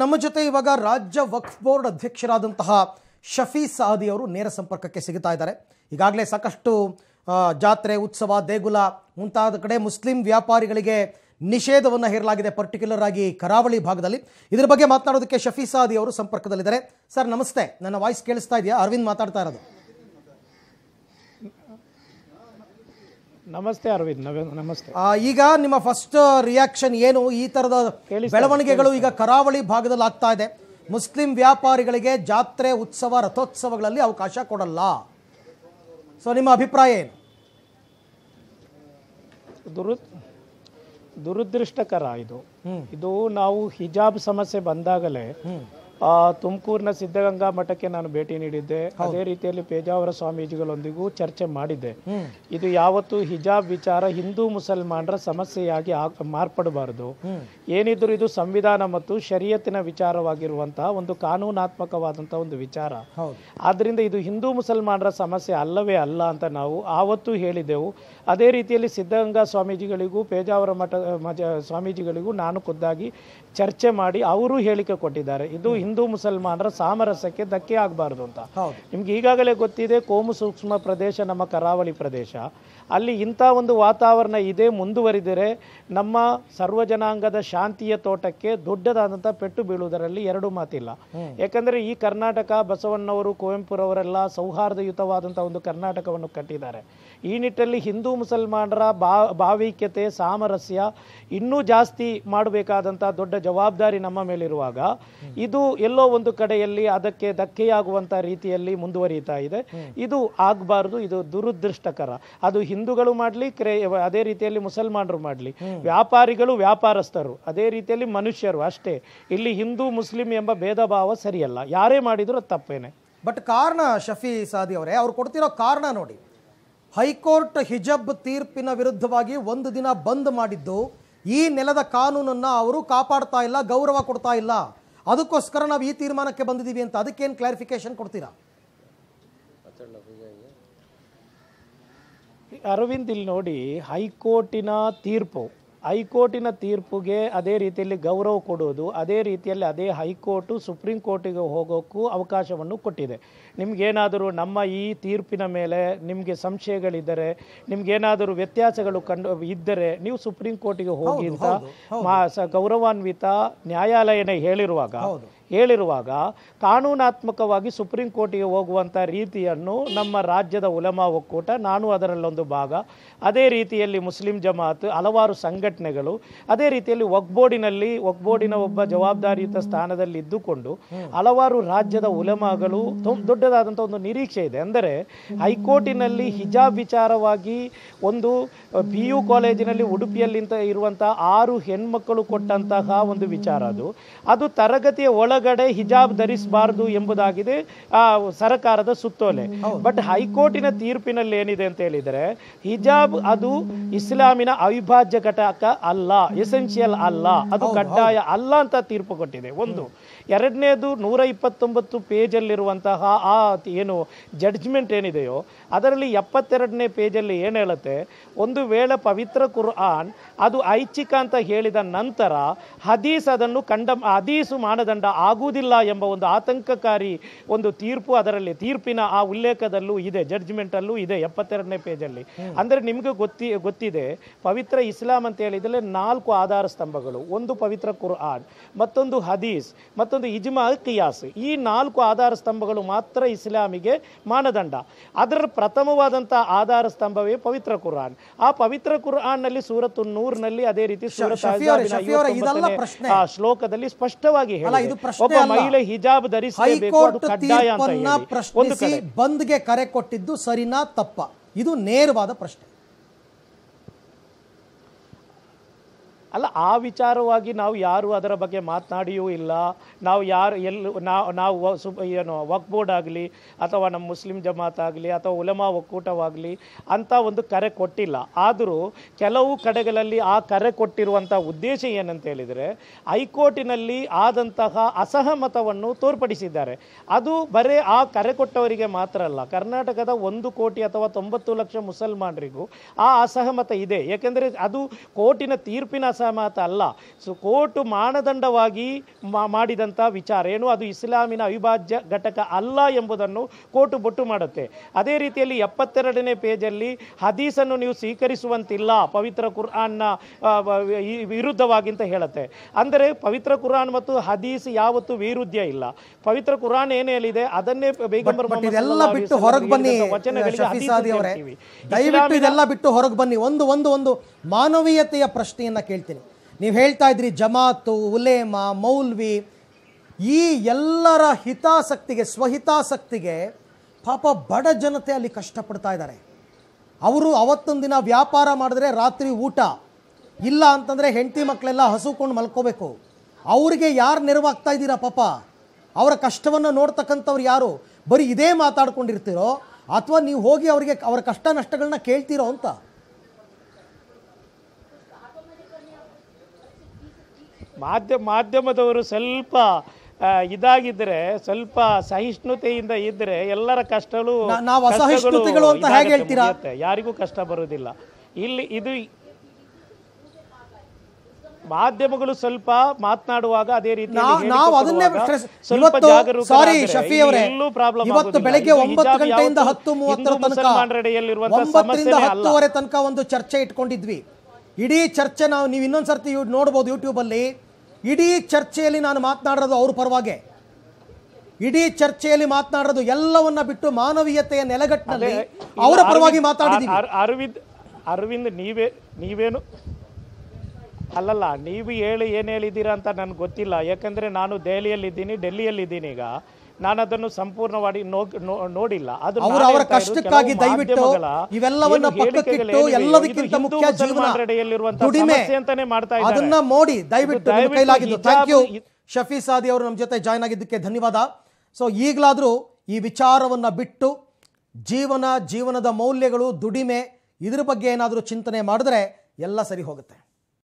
ನಮ್ಮ ಜೊತೆ ಇವಾಗ ರಾಜ್ಯ ವಕ್ಫ್ ಬೋರ್ಡ್ ಅಧ್ಯಕ್ಷರಾದಂತಹ ಶಫಿ ಸಾದಿ ಅವರು ನೇರ ಸಂಪರ್ಕಕ್ಕೆ ಸಿಗುತ್ತಾ ಇದ್ದಾರೆ ಈಗಾಗಲೇ ಸಾಕಷ್ಟು ಜಾತ್ರೆ ಉತ್ಸವ ದೇಗುಲ ಮುಂತಾದ ಕಡೆ ಮುಸ್ಲಿಂ ವ್ಯಾಪಾರಿಗಳಿಗೆ ನಿಷೇಧವನ್ನು ಹೇರಲಾಗಿದೆ ಪರ್ಟಿಕ್ಯುಲರ್ ಆಗಿ ಕರಾವಳಿ ಭಾಗದಲ್ಲಿ ಇದರ ಬಗ್ಗೆ ಮಾತನಾಡೋದಕ್ಕೆ ಶಫಿ ಸಾದಿ ಅವರು ಸಂಪರ್ಕದಲ್ಲಿದ್ದಾರೆ ಸರ್ ನಮಸ್ತೆ ನನ್ನ ವಾಯ್ಸ್ ಕೇಳಿಸ್ತಾ ಇದೆಯಾ ಅರವಿಂದ್ ಮಾತಾಡ್ತಾ ಇರೋದು ನಮಸ್ತೆ ಅರವಿಂದ್ ನಮಸ್ತೆ ಈಗ ನಿಮ್ಮ ಫಸ್ಟ್ ರಿಯಾಕ್ಷನ್ ಏನು ಈ ತರದ ಬೆಳವಣಿಗೆಗಳು ಈಗ ಕರಾವಳಿ ಭಾಗದಲ್ಲಿ ಆಗ್ತಾ ಇದೆ ಮುಸ್ಲಿಂ ವ್ಯಾಪಾರಿಗಳಿಗೆ ಜಾತ್ರೆ ಉತ್ಸವ ರಥೋತ್ಸವಗಳಲ್ಲಿ ಅವಕಾಶ ಕೊಡಲ್ಲ ಸೊ ನಿಮ್ಮ ಅಭಿಪ್ರಾಯ ಏನು ದುರು ದುರದೃಷ್ಟಕರ ಇದು ಇದು ನಾವು ಹಿಜಾಬ್ ಸಮಸ್ಯೆ ಬಂದಾಗಲೇ ತುಮಕೂರಿನ ಸಿದ್ಧಗಂಗಾ ಮಠಕ್ಕೆ ನಾನು ಭೇಟಿ ನೀಡಿದ್ದೆ ಅದೇ ರೀತಿಯಲ್ಲಿ ಪೇಜಾವರ ಸ್ವಾಮೀಜಿಗಳೊಂದಿಗೂ ಚರ್ಚೆ ಮಾಡಿದ್ದೆ ಇದು ಯಾವತ್ತು ಹಿಜಾಬ್ ವಿಚಾರ ಹಿಂದೂ ಮುಸಲ್ಮಾನರ ಸಮಸ್ಯೆಯಾಗಿ ಮಾರ್ಪಡಬಾರದು ಏನಿದ್ರು ಇದು ಸಂವಿಧಾನ ಮತ್ತು ಶರಿಯತ್ತಿನ ವಿಚಾರವಾಗಿರುವಂತಹ ಒಂದು ಕಾನೂನಾತ್ಮಕವಾದಂತಹ ಒಂದು ವಿಚಾರ ಆದ್ರಿಂದ ಇದು ಹಿಂದೂ ಮುಸಲ್ಮಾನರ ಸಮಸ್ಯೆ ಅಲ್ಲವೇ ಅಲ್ಲ ಅಂತ ನಾವು ಆವತ್ತು ಹೇಳಿದೆವು ಅದೇ ರೀತಿಯಲ್ಲಿ ಸಿದ್ಧಗಂಗಾ ಸ್ವಾಮೀಜಿಗಳಿಗೂ ಪೇಜಾವರ ಮಠ ಸ್ವಾಮೀಜಿಗಳಿಗೂ ನಾನು ಖುದ್ದಾಗಿ ಚರ್ಚೆ ಮಾಡಿ ಅವರು ಹೇಳಿಕೆ ಕೊಟ್ಟಿದ್ದಾರೆ ಇದು ಹಿಂದೂ ಮುಸಲ್ಮಾನರ ಸಾಮರಸ್ಯಕ್ಕೆ ಧಕ್ಕೆ ಆಗಬಾರ್ದು ಅಂತ ನಿಮ್ಗೆ ಈಗಾಗಲೇ ಗೊತ್ತಿದೆ ಕೋಮು ಸೂಕ್ಷ್ಮ ಪ್ರದೇಶ ನಮ್ಮ ಕರಾವಳಿ ಪ್ರದೇಶ ಅಲ್ಲಿ ಇಂಥ ಒಂದು ವಾತಾವರಣ ಇದೆ ಮುಂದುವರಿದರೆ ನಮ್ಮ ಸರ್ವಜನಾಂಗದ ಶಾಂತಿಯ ತೋಟಕ್ಕೆ ದೊಡ್ಡದಾದಂಥ ಪೆಟ್ಟು ಬೀಳುವುದರಲ್ಲಿ ಎರಡು ಮಾತಿಲ್ಲ ಯಾಕಂದರೆ ಈ ಕರ್ನಾಟಕ ಬಸವಣ್ಣವರು ಕುವೆಂಪುರವರೆಲ್ಲ ಸೌಹಾರ್ದಯುತವಾದಂಥ ಒಂದು ಕರ್ನಾಟಕವನ್ನು ಕಟ್ಟಿದ್ದಾರೆ ಈ ನಿಟ್ಟಲ್ಲಿ ಹಿಂದೂ ಮುಸಲ್ಮಾನರ ಭಾವೈಕ್ಯತೆ ಸಾಮರಸ್ಯ ಇನ್ನೂ ಜಾಸ್ತಿ ಮಾಡಬೇಕಾದಂಥ ದೊಡ್ಡ ಜವಾಬ್ದಾರಿ ನಮ್ಮ ಮೇಲಿರುವಾಗ ಇದು ಎಲ್ಲೋ ಒಂದು ಕಡೆಯಲ್ಲಿ ಅದಕ್ಕೆ ಧಕ್ಕೆಯಾಗುವಂತ ರೀತಿಯಲ್ಲಿ ಮುಂದುವರಿತಾ ಇದೆ ಇದು ಆಗಬಾರದು ಇದು ದುರುದೃಷ್ಟಕರ ಅದು ಹಿಂದೂಗಳು ಮಾಡಲಿ ಕ್ರೇ ಅದೇ ರೀತಿಯಲ್ಲಿ ಮುಸಲ್ಮಾನರು ಮಾಡಲಿ ವ್ಯಾಪಾರಿಗಳು ವ್ಯಾಪಾರಸ್ಥರು ಅದೇ ರೀತಿಯಲ್ಲಿ ಮನುಷ್ಯರು ಅಷ್ಟೇ ಇಲ್ಲಿ ಹಿಂದೂ ಮುಸ್ಲಿಂ ಎಂಬ ಭೇದ ಭಾವ ಸರಿಯಲ್ಲ ಯಾರೇ ಮಾಡಿದರೂ ತಪ್ಪೇನೆ ಬಟ್ ಕಾರಣ ಶಫಿ ಸಾದಿ ಅವರೇ ಅವ್ರು ಕೊಡ್ತಿರೋ ಕಾರಣ ನೋಡಿ ಹೈಕೋರ್ಟ್ ಹಿಜಬ್ ತೀರ್ಪಿನ ವಿರುದ್ಧವಾಗಿ ಒಂದು ದಿನ ಬಂದ್ ಮಾಡಿದ್ದು ಈ ನೆಲದ ಕಾನೂನನ್ನು ಅವರು ಕಾಪಾಡ್ತಾ ಇಲ್ಲ ಗೌರವ ಕೊಡ್ತಾ ಇಲ್ಲ ಅದಕ್ಕೋಸ್ಕರ ನಾವು ಈ ತೀರ್ಮಾನಕ್ಕೆ ಬಂದಿದ್ದೀವಿ ಅಂತ ಅದಕ್ಕೇನು ಕ್ಲಾರಿಫಿಕೇಶನ್ ಕೊಡ್ತೀರಾ ಅರವಿಂದ್ ಇಲ್ಲಿ ನೋಡಿ ಹೈಕೋರ್ಟಿನ ತೀರ್ಪು ಹೈಕೋರ್ಟಿನ ತೀರ್ಪುಗೆ ಅದೇ ರೀತಿಯಲ್ಲಿ ಗೌರವ ಕೊಡೋದು ಅದೇ ರೀತಿಯಲ್ಲಿ ಅದೇ ಹೈಕೋರ್ಟು ಸುಪ್ರೀಂ ಕೋರ್ಟಿಗೆ ಹೋಗೋಕ್ಕೂ ಅವಕಾಶವನ್ನು ಕೊಟ್ಟಿದೆ ನಿಮಗೇನಾದರೂ ನಮ್ಮ ಈ ತೀರ್ಪಿನ ಮೇಲೆ ನಿಮಗೆ ಸಂಶಯಗಳಿದ್ದರೆ ನಿಮ್ಗೇನಾದರೂ ವ್ಯತ್ಯಾಸಗಳು ಕಂಡು ಇದ್ದರೆ ನೀವು ಸುಪ್ರೀಂ ಕೋರ್ಟಿಗೆ ಹೋಗಿ ಅಂತ ಗೌರವಾನ್ವಿತ ನ್ಯಾಯಾಲಯನೇ ಹೇಳಿರುವಾಗ ಹೇಳಿರುವಾಗ ಕಾನೂನಾತ್ಮಕವಾಗಿ ಸುಪ್ರೀಂ ಕೋರ್ಟಿಗೆ ಹೋಗುವಂಥ ರೀತಿಯನ್ನು ನಮ್ಮ ರಾಜ್ಯದ ಉಲಮಾ ಒಕ್ಕೂಟ ನಾನು ಅದರಲ್ಲೊಂದು ಭಾಗ ಅದೇ ರೀತಿಯಲ್ಲಿ ಮುಸ್ಲಿಂ ಜಮಾತ್ ಹಲವಾರು ಸಂಘಟನೆಗಳು ಅದೇ ರೀತಿಯಲ್ಲಿ ಒಗ್ಬೋರ್ಡಿನಲ್ಲಿ ಒಗ್ಬೋರ್ಡಿನ ಒಬ್ಬ ಜವಾಬ್ದಾರಿಯುತ ಸ್ಥಾನದಲ್ಲಿ ಇದ್ದುಕೊಂಡು ಹಲವಾರು ರಾಜ್ಯದ ಉಲಮಾಗಳು ದೊಡ್ಡದಾದಂಥ ಒಂದು ನಿರೀಕ್ಷೆ ಇದೆ ಅಂದರೆ ಹೈಕೋರ್ಟಿನಲ್ಲಿ ಹಿಜಾಬ್ ವಿಚಾರವಾಗಿ ಒಂದು ಪಿ ಯು ಕಾಲೇಜಿನಲ್ಲಿ ಉಡುಪಿಯಲ್ಲಿಂತ ಇರುವಂಥ ಆರು ಹೆಣ್ಮಕ್ಕಳು ಕೊಟ್ಟಂತಹ ಒಂದು ವಿಚಾರ ಅದು ಅದು ತರಗತಿಯ ಒಳ ಒಳಗಡೆ ಹಿಜಾಬ್ ಧರಿಸಬಾರದು ಎಂಬುದಾಗಿದೆ ಆ ಸರಕಾರದ ಸುತ್ತೋಲೆ ಬಟ್ ಹೈಕೋರ್ಟಿನ ತೀರ್ಪಿನಲ್ಲಿ ಏನಿದೆ ಅಂತ ಹೇಳಿದರೆ ಹಿಜಾಬ್ ಅದು ಇಸ್ಲಾಮಿನ ಅವಿಭಾಜ್ಯ ಘಟಕ ಅಲ್ಲ ಎಸೆನ್ಷಿಯಲ್ ಅಲ್ಲ ಅದು ಕಡ್ಡಾಯ ಅಲ್ಲ ಅಂತ ತೀರ್ಪು ಕೊಟ್ಟಿದೆ ಒಂದು ಎರಡನೇದು ನೂರ ಇಪ್ಪತ್ತೊಂಬತ್ತು ಪೇಜಲ್ಲಿರುವಂತಹ ಆ ಏನು ಜಡ್ಜ್ಮೆಂಟ್ ಏನಿದೆಯೋ ಅದರಲ್ಲಿ ಎಪ್ಪತ್ತೆರಡನೇ ಪೇಜಲ್ಲಿ ಏನು ಹೇಳುತ್ತೆ ಒಂದು ವೇಳೆ ಪವಿತ್ರ ಕುರ್ಆನ್ ಅದು ಐಚ್ಛಿಕ ಅಂತ ಹೇಳಿದ ನಂತರ ಹದೀಸ್ ಅದನ್ನು ಕಂಡ ಹದೀಸು ಮಾನದಂಡ ಆ ಆಗುವುದಿಲ್ಲ ಎಂಬ ಒಂದು ಆತಂಕಕಾರಿ ಒಂದು ತೀರ್ಪು ಅದರಲ್ಲಿ ತೀರ್ಪಿನ ಆ ಉಲ್ಲೇಖದಲ್ಲೂ ಇದೆ ಜಡ್ಜ್ಮೆಂಟ್ ಅಲ್ಲೂ ಇದೆ ಎಪ್ಪತ್ತೆರಡನೇ ಪೇಜಲ್ಲಿ ಅಂದ್ರೆ ನಿಮಗೆ ಗೊತ್ತಿ ಗೊತ್ತಿದೆ ಪವಿತ್ರ ಇಸ್ಲಾಂ ಅಂತ ಹೇಳಿದರೆ ನಾಲ್ಕು ಆಧಾರ ಸ್ತಂಭಗಳು ಒಂದು ಪವಿತ್ರ ಕುರ್ಆನ್ ಮತ್ತೊಂದು ಹದೀಸ್ ಮತ್ತೊಂದು ಇಜ್ಮಾ ಕಿಯಾಸ್ ಈ ನಾಲ್ಕು ಆಧಾರ ಸ್ತಂಭಗಳು ಮಾತ್ರ ಇಸ್ಲಾಮಿಗೆ ಮಾನದಂಡ ಅದರ ಪ್ರಥಮವಾದಂತಹ ಆಧಾರ ಸ್ತಂಭವೇ ಪವಿತ್ರ ಕುರ್ಆನ್ ಆ ಪವಿತ್ರ ನಲ್ಲಿ ಸೂರತ್ ನಲ್ಲಿ ಅದೇ ರೀತಿ ಶ್ಲೋಕದಲ್ಲಿ ಸ್ಪಷ್ಟವಾಗಿ ಹೇಳಿ ಒಬ್ಬ ಮಹಿಳೆ ಹಿಜಾಬ್ ಧರಿಸಬೇಕು ಅದು ಕಡ್ಡಾಯ ಅಂತ ಹೇಳಿ ಒಂದು ಪ್ರಶ್ನಿಸಿ ಬಂದ್ಗೆ ಕರೆ ಕೊಟ್ಟಿದ್ದು ಸರಿನಾ ತಪ್ಪ ಇದು ನೇರವಾದ ಪ್ರಶ್ನೆ ಅಲ್ಲ ಆ ವಿಚಾರವಾಗಿ ನಾವು ಯಾರು ಅದರ ಬಗ್ಗೆ ಮಾತನಾಡಿಯೂ ಇಲ್ಲ ನಾವು ಯಾರು ಎಲ್ಲಿ ನಾವು ಸು ಏನು ವಕ್ ಬೋರ್ಡ್ ಆಗಲಿ ಅಥವಾ ನಮ್ಮ ಮುಸ್ಲಿಂ ಜಮಾತ್ ಆಗಲಿ ಅಥವಾ ಉಲಮಾ ಒಕ್ಕೂಟವಾಗಲಿ ಅಂತ ಒಂದು ಕರೆ ಕೊಟ್ಟಿಲ್ಲ ಆದರೂ ಕೆಲವು ಕಡೆಗಳಲ್ಲಿ ಆ ಕರೆ ಕೊಟ್ಟಿರುವಂಥ ಉದ್ದೇಶ ಏನಂತ ಹೇಳಿದರೆ ಹೈಕೋರ್ಟಿನಲ್ಲಿ ಆದಂತಹ ಅಸಹಮತವನ್ನು ತೋರ್ಪಡಿಸಿದ್ದಾರೆ ಅದು ಬರೀ ಆ ಕರೆ ಕೊಟ್ಟವರಿಗೆ ಮಾತ್ರ ಅಲ್ಲ ಕರ್ನಾಟಕದ ಒಂದು ಕೋಟಿ ಅಥವಾ ತೊಂಬತ್ತು ಲಕ್ಷ ಮುಸಲ್ಮಾನರಿಗೂ ಆ ಅಸಹಮತ ಇದೆ ಏಕೆಂದರೆ ಅದು ಕೋರ್ಟಿನ ತೀರ್ಪಿನ ಮಾತ ಅಲ್ಲ ಸೊ ಕೋರ್ಟು ಮಾನದಂಡವಾಗಿ ಮಾಡಿದಂಥ ವಿಚಾರ ಏನು ಅದು ಇಸ್ಲಾಮಿನ ಅವಿಭಾಜ್ಯ ಘಟಕ ಅಲ್ಲ ಎಂಬುದನ್ನು ಕೋರ್ಟು ಬೊಟ್ಟು ಮಾಡುತ್ತೆ ಅದೇ ರೀತಿಯಲ್ಲಿ ಎಪ್ಪತ್ತೆರಡನೇ ಪೇಜಲ್ಲಿ ಹದೀಸನ್ನು ನೀವು ಸ್ವೀಕರಿಸುವಂತಿಲ್ಲ ಪವಿತ್ರ ಕುರ್ಆನ್ನ ವಿರುದ್ಧವಾಗಿ ಅಂತ ಹೇಳುತ್ತೆ ಅಂದರೆ ಪವಿತ್ರ ಕುರಾನ್ ಮತ್ತು ಹದೀಸ್ ಯಾವತ್ತು ವಿರುದ್ಧ ಇಲ್ಲ ಪವಿತ್ರ ಕುರಾನ್ ಏನು ಹೇಳಿದೆ ಅದನ್ನೇ ಬೇಗಂಬರ್ ಬಿಟ್ಟು ಹೊರಗೆ ಬನ್ನಿ ಇದೆಲ್ಲ ಬಿಟ್ಟು ಹೊರಗೆ ಬನ್ನಿ ಒಂದು ಒಂದು ಒಂದು ಮಾನವೀಯತೆಯ ಪ್ರಶ್ನೆಯನ್ನ ಕೇಳ್ತೀವಿ ನೀವು ಹೇಳ್ತಾ ಇದ್ರಿ ಜಮಾತು ಉಲೇಮ ಮೌಲ್ವಿ ಈ ಎಲ್ಲರ ಹಿತಾಸಕ್ತಿಗೆ ಸ್ವಹಿತಾಸಕ್ತಿಗೆ ಪಾಪ ಬಡ ಜನತೆ ಅಲ್ಲಿ ಕಷ್ಟಪಡ್ತಾ ಇದ್ದಾರೆ ಅವರು ಅವತ್ತೊಂದು ದಿನ ವ್ಯಾಪಾರ ಮಾಡಿದ್ರೆ ರಾತ್ರಿ ಊಟ ಇಲ್ಲ ಅಂತಂದರೆ ಹೆಂಡತಿ ಮಕ್ಕಳೆಲ್ಲ ಹಸುಕೊಂಡು ಮಲ್ಕೋಬೇಕು ಅವರಿಗೆ ಯಾರು ನೆರವಾಗ್ತಾ ಇದ್ದೀರಾ ಪಾಪ ಅವರ ಕಷ್ಟವನ್ನು ನೋಡ್ತಕ್ಕಂಥವ್ರು ಯಾರು ಬರೀ ಇದೇ ಮಾತಾಡ್ಕೊಂಡಿರ್ತೀರೋ ಅಥವಾ ನೀವು ಹೋಗಿ ಅವರಿಗೆ ಅವರ ಕಷ್ಟ ನಷ್ಟಗಳನ್ನ ಕೇಳ್ತೀರೋ ಅಂತ ಮಾಧ್ಯಮ ಮಾಧ್ಯಮದವರು ಸ್ವಲ್ಪ ಇದಾಗಿದ್ರೆ ಸ್ವಲ್ಪ ಸಹಿಷ್ಣುತೆಯಿಂದ ಇದ್ರೆ ಎಲ್ಲರ ಕಷ್ಟಗಳು ಯಾರಿಗೂ ಕಷ್ಟ ಬರುವುದಿಲ್ಲ ಇಲ್ಲಿ ಇದು ಮಾಧ್ಯಮಗಳು ಸ್ವಲ್ಪ ಮಾತನಾಡುವಾಗ ಅದೇ ರೀತಿ ನಾವು ಅದನ್ನೇ ಸಾರಿ ಅವರೇ ಇವತ್ತು ಬೆಳಗ್ಗೆ ಒಂಬತ್ತು ಗಂಟೆಯಿಂದ ಹತ್ತು ಮೂವತ್ತರ ತನಕ ಹತ್ತುವರೆ ತನಕ ಒಂದು ಚರ್ಚೆ ಇಟ್ಕೊಂಡಿದ್ವಿ ಇಡೀ ಚರ್ಚೆ ನಾವು ನೀವು ಇನ್ನೊಂದ್ಸರ್ತಿ ನೋಡ್ಬೋದು ಯೂಟ್ಯೂಬಲ್ಲಿ ಇಡೀ ಚರ್ಚೆಯಲ್ಲಿ ನಾನು ಮಾತನಾಡೋದು ಅವ್ರ ಪರವಾಗಿ ಇಡೀ ಚರ್ಚೆಯಲ್ಲಿ ಮಾತನಾಡೋದು ಎಲ್ಲವನ್ನ ಬಿಟ್ಟು ಮಾನವೀಯತೆಯ ನೆಲೆಗಟ್ಟಲ್ಲಿ ಅವರ ಪರವಾಗಿ ಮಾತಾಡಿದ ಅರವಿಂದ್ ಅರವಿಂದ್ ನೀವೇ ನೀವೇನು ಅಲ್ಲಲ್ಲ ನೀವು ಹೇಳಿ ಏನು ಹೇಳಿದ್ದೀರಾ ಅಂತ ನನಗೆ ಗೊತ್ತಿಲ್ಲ ಯಾಕಂದರೆ ನಾನು ದೆಹಲಿಯಲ್ಲಿದ್ದೀನಿ ಡೆಲ್ಲಿಯಲ್ಲಿದ್ದೀನಿ ಈಗ ನಾನು ಅದನ್ನು ಸಂಪೂರ್ಣವಾಗಿ ನೋಡಿಲ್ಲ ಅವರ ಕಷ್ಟಕ್ಕಾಗಿ ದಯವಿಟ್ಟು ಇವೆಲ್ಲವನ್ನ ಪಕ್ಕಕ್ಕಿಟ್ಟು ಎಲ್ಲದಕ್ಕಿಂತ ಮುಖ್ಯ ಜೀವನ ದುಡಿಮೆ ಅಂತಾನೆ ಮಾಡ್ತಾ ಇದ್ದಾರೆ ಅದನ್ನ ನೋಡಿ ದಯವಿಟ್ಟು ಕೈಲಾಗಿದ್ದು ಥ್ಯಾಂಕ್ ಯು ಶಫಿ ಸಾದಿ ಅವರು ನಮ್ಮ ಜೊತೆ ಜಾಯ್ನ್ ಆಗಿದ್ದಕ್ಕೆ ಧನ್ಯವಾದ ಸೊ ಈಗಲಾದರೂ ಈ ವಿಚಾರವನ್ನು ಬಿಟ್ಟು ಜೀವನ ಜೀವನದ ಮೌಲ್ಯಗಳು ದುಡಿಮೆ ಇದ್ರ ಬಗ್ಗೆ ಏನಾದರೂ ಚಿಂತನೆ ಮಾಡಿದ್ರೆ ಎಲ್ಲ ಸರಿ ಹೋಗುತ್ತೆ